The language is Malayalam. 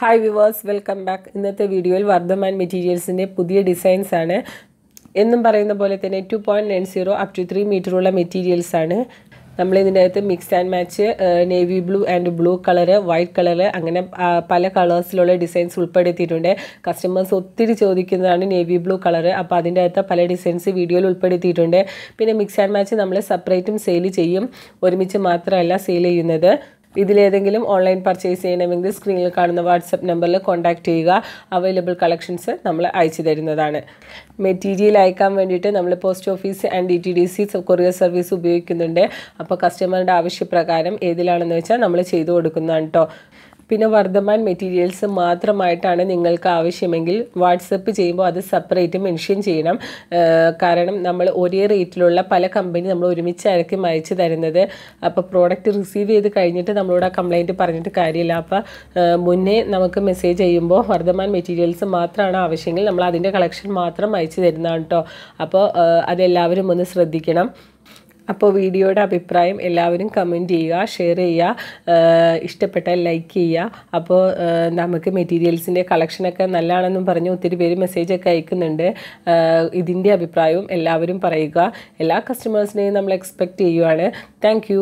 ഹായ് വിവേഴ്സ് വെൽക്കം ബാക്ക് ഇന്നത്തെ വീഡിയോയിൽ വർദ്ധമാൻ മെറ്റീരിയൽസിൻ്റെ പുതിയ ഡിസൈൻസ് ആണ് എന്നും പറയുന്ന പോലെ തന്നെ two point nine zero up to three മീറ്ററുള്ള മെറ്റീരിയൽസ് ആണ് നമ്മൾ ഇതിൻ്റെ അകത്ത് mix and match navy blue and blue colour white colour അങ്ങനെ പല കളേഴ്സിലുള്ള ഡിസൈൻസ് ഉൾപ്പെടുത്തിയിട്ടുണ്ട് കസ്റ്റമേഴ്സ് ഒത്തിരി ചോദിക്കുന്നതാണ് നേവി ബ്ലൂ കളറ് അപ്പോൾ അതിൻ്റെ അകത്ത് പല ഡിസൈൻസ് വീഡിയോയിൽ ഉൾപ്പെടുത്തിയിട്ടുണ്ട് പിന്നെ മിക്സ് ആൻഡ് മാച്ച് നമ്മൾ സെപ്പറേറ്റും സെയിൽ ചെയ്യും ഒരുമിച്ച് മാത്രമല്ല സെയിൽ ചെയ്യുന്നത് ഇതിലേതെങ്കിലും ഓൺലൈൻ പർച്ചേസ് ചെയ്യണമെങ്കിൽ സ്ക്രീനിൽ കാണുന്ന വാട്സപ്പ് നമ്പറിൽ കോൺടാക്റ്റ് ചെയ്യുക അവൈലബിൾ കളക്ഷൻസ് നമ്മൾ അയച്ചു തരുന്നതാണ് മെറ്റീരിയൽ അയക്കാൻ വേണ്ടിയിട്ട് നമ്മൾ post office and D T D C courier service ഉപയോഗിക്കുന്നുണ്ട് അപ്പോൾ കസ്റ്റമറുടെ ആവശ്യപ്രകാരം ഏതിലാണെന്ന് വെച്ചാൽ നമ്മൾ ചെയ്തു കൊടുക്കുന്നതാണ് കേട്ടോ പിന്നെ വർദ്ധമാൻ മെറ്റീരിയൽസ് മാത്രമായിട്ടാണ് നിങ്ങൾക്ക് ആവശ്യമെങ്കിൽ വാട്സപ്പ് ചെയ്യുമ്പോൾ അത് സെപ്പറേറ്റ് മെൻഷൻ ചെയ്യണം കാരണം നമ്മൾ ഒരേ റേറ്റിലുള്ള പല കമ്പനി നമ്മൾ ഒരുമിച്ചായിരിക്കും അയച്ചു തരുന്നത് അപ്പോൾ പ്രോഡക്റ്റ് റിസീവ് ചെയ്ത് കഴിഞ്ഞിട്ട് നമ്മളോട് ആ കംപ്ലൈൻറ്റ് പറഞ്ഞിട്ട് കാര്യമില്ല അപ്പോൾ മുന്നേ നമുക്ക് മെസ്സേജ് ചെയ്യുമ്പോൾ വർദ്ധമാൻ മെറ്റീരിയൽസ് മാത്രമാണ് ആവശ്യമെങ്കിൽ നമ്മൾ അതിൻ്റെ കളക്ഷൻ മാത്രം അയച്ചു തരുന്നതാണ് കേട്ടോ അപ്പോൾ അതെല്ലാവരും ഒന്ന് ശ്രദ്ധിക്കണം അപ്പോൾ വീഡിയോയുടെ അഭിപ്രായം എല്ലാവരും കമൻറ്റ് ചെയ്യുക ഷെയർ ചെയ്യുക ഇഷ്ടപ്പെട്ടാൽ ലൈക്ക് ചെയ്യുക അപ്പോൾ നമുക്ക് മെറ്റീരിയൽസിൻ്റെ കളക്ഷനൊക്കെ നല്ലതാണെന്നും പറഞ്ഞ് ഒത്തിരി പേര് മെസ്സേജൊക്കെ അയക്കുന്നുണ്ട് ഇതിൻ്റെ അഭിപ്രായവും എല്ലാവരും പറയുക എല്ലാ കസ്റ്റമേഴ്സിനെയും നമ്മൾ എക്സ്പെക്റ്റ് ചെയ്യുവാണ് താങ്ക്